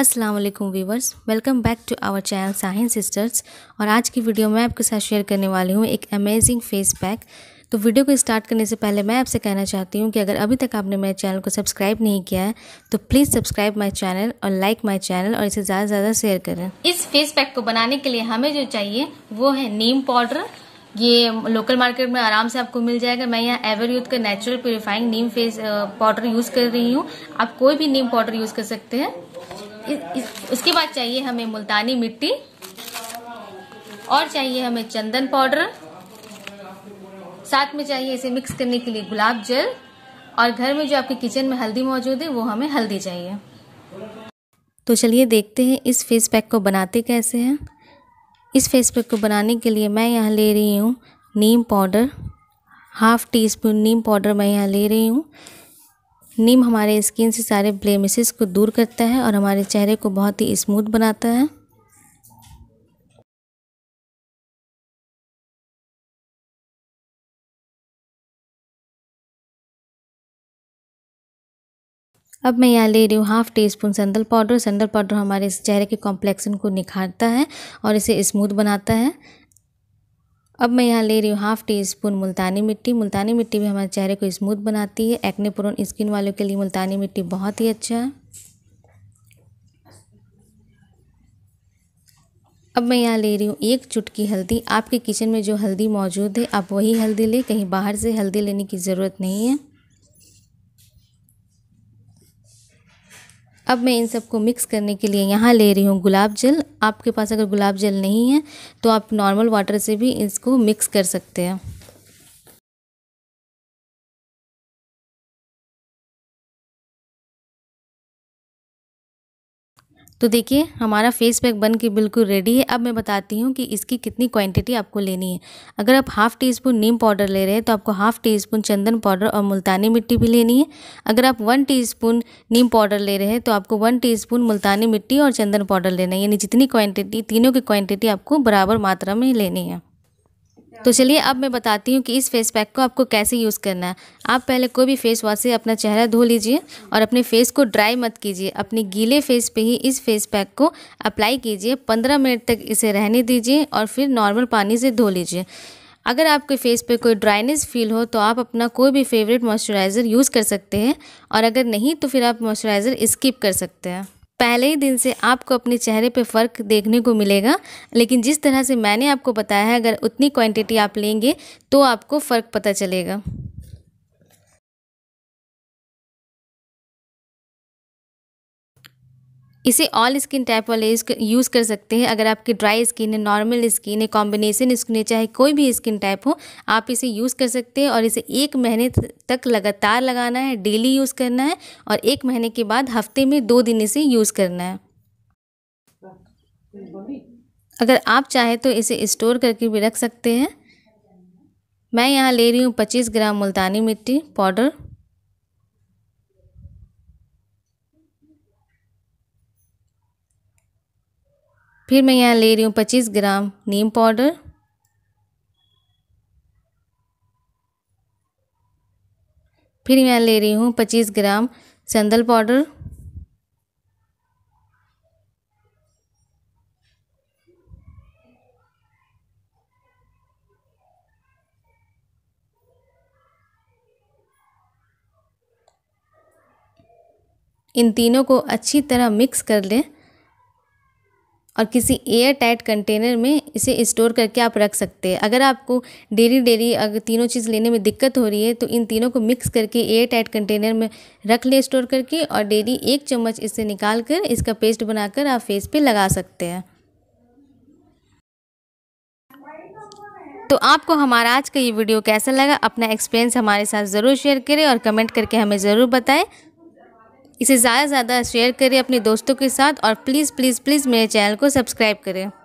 अस्सलाम वालेकुम welcome back to our channel Sahin sisters और आज की वीडियो में आपके साथ शेयर करने वाली हूँ एक अमेजिंग फेस पैक तो वीडियो को स्टार्ट करने से पहले मैं आपसे कहना चाहती हूँ कि अगर अभी तक आपने मेरे चैनल को सब्सक्राइब नहीं किया है तो प्लीज़ सब्सक्राइब माई चैनल और लाइक माई चैनल और इसे ज़्यादा से ज़्यादा शेयर करें इस फेस पैक को बनाने के लिए हमें जो चाहिए वो है नीम पाउडर ये लोकल मार्केट में आराम से आपको मिल जाएगा मैं यहाँ एवर यूथ का नेचुरल प्योरीफाइंग नीम फेस पाउडर यूज़ कर रही हूँ आप कोई भी नीम पाउडर यूज़ कर सकते हैं उसके बाद चाहिए हमें मुल्तानी मिट्टी और चाहिए हमें चंदन पाउडर साथ में चाहिए इसे मिक्स करने के लिए गुलाब जल और घर में जो आपके किचन में हल्दी मौजूद है वो हमें हल्दी चाहिए तो चलिए देखते हैं इस फेस पैक को बनाते कैसे हैं इस फेस पैक को बनाने के लिए मैं यहाँ ले रही हूँ नीम पाउडर हाफ़ टी स्पून नीम पाउडर मैं यहाँ ले रही हूँ नीम हमारे स्किन से सारे ब्लेमिसेस को दूर करता है और हमारे चेहरे को बहुत ही स्मूथ बनाता है अब मैं यहाँ ले रही हूँ हाफ़ टी स्पून संदल पाउडर संदल पाउडर हमारे इस चेहरे के कॉम्प्लेक्सन को निखारता है और इसे स्मूथ बनाता है अब मैं यहाँ ले रही हूँ हाफ टी स्पून मुल्तानी मिट्टी मुल्तानी मिट्टी भी हमारे चेहरे को स्मूथ बनाती है एक्ने प्रोन स्किन वालों के लिए मुल्तानी मिट्टी बहुत ही अच्छा है अब मैं यहाँ ले रही हूँ एक चुटकी हल्दी आपके किचन में जो हल्दी मौजूद है आप वही हल्दी लें कहीं बाहर से हल्दी लेने की ज़रूरत नहीं है अब मैं इन सबको मिक्स करने के लिए यहाँ ले रही हूँ गुलाब जल आपके पास अगर गुलाब जल नहीं है तो आप नॉर्मल वाटर से भी इसको मिक्स कर सकते हैं तो देखिए हमारा फेस पैक बन के बिल्कुल रेडी है अब मैं बताती हूँ कि इसकी कितनी क्वांटिटी आपको लेनी है अगर आप हाफ़ टी स्पून नीम पाउडर ले रहे हैं तो आपको हाफ़ टी स्पून चंदन पाउडर और मुल्तानी मिट्टी भी लेनी है अगर आप वन टी स्पून नीम पाउडर ले रहे हैं तो आपको वन टी स्पून मुल्तानी मिट्टी और चंदन पाउडर लेना है यानी जितनी क्वान्टिटी तीनों की क्वान्टिटी आपको बराबर मात्रा में लेनी है तो चलिए अब मैं बताती हूँ कि इस फेस पैक को आपको कैसे यूज़ करना है आप पहले कोई भी फेस वॉश से अपना चेहरा धो लीजिए और अपने फेस को ड्राई मत कीजिए अपने गीले फेस पे ही इस फेस पैक को अप्लाई कीजिए पंद्रह मिनट तक इसे रहने दीजिए और फिर नॉर्मल पानी से धो लीजिए अगर आपके फेस पे कोई ड्राइनेस फील हो तो आप अपना कोई भी फेवरेट मॉइस्चराइज़र यूज़ कर सकते हैं और अगर नहीं तो फिर आप मॉइस्चराइज़र स्किप कर सकते हैं पहले ही दिन से आपको अपने चेहरे पे फ़र्क देखने को मिलेगा लेकिन जिस तरह से मैंने आपको बताया है अगर उतनी क्वांटिटी आप लेंगे तो आपको फ़र्क पता चलेगा इसे ऑल स्किन टाइप वाले यूज़ कर सकते हैं अगर आपकी ड्राई स्किन है नॉर्मल स्किन है कॉम्बिनेशन स्किन है चाहे कोई भी स्किन टाइप हो आप इसे यूज़ कर सकते हैं और इसे एक महीने तक लगातार लगाना है डेली यूज़ करना है और एक महीने के बाद हफ्ते में दो दिन इसे यूज़ करना है अगर आप चाहें तो इसे स्टोर करके भी रख सकते हैं मैं यहाँ ले रही हूँ पच्चीस ग्राम मुल्तानी मिट्टी पाउडर फिर मैं यहाँ ले रही हूँ पच्चीस ग्राम नीम पाउडर फिर यहाँ ले रही हूँ पच्चीस ग्राम संदल पाउडर इन तीनों को अच्छी तरह मिक्स कर लें और किसी एयर टाइट कंटेनर में इसे स्टोर करके आप रख सकते हैं अगर आपको डेली डेली अगर तीनों चीज़ लेने में दिक्कत हो रही है तो इन तीनों को मिक्स करके एयर टाइट कंटेनर में रख ले स्टोर करके और डेली एक चम्मच इसे निकाल कर इसका पेस्ट बनाकर आप फेस पे लगा सकते हैं तो आपको हमारा आज का ये वीडियो कैसा लगा अपना एक्सपीरियंस हमारे साथ ज़रूर शेयर करें और कमेंट करके हमें ज़रूर बताएं इसे ज़्यादा से ज़्यादा शेयर करें अपने दोस्तों के साथ और प्लीज़ प्लीज़ प्लीज़ मेरे चैनल को सब्सक्राइब करें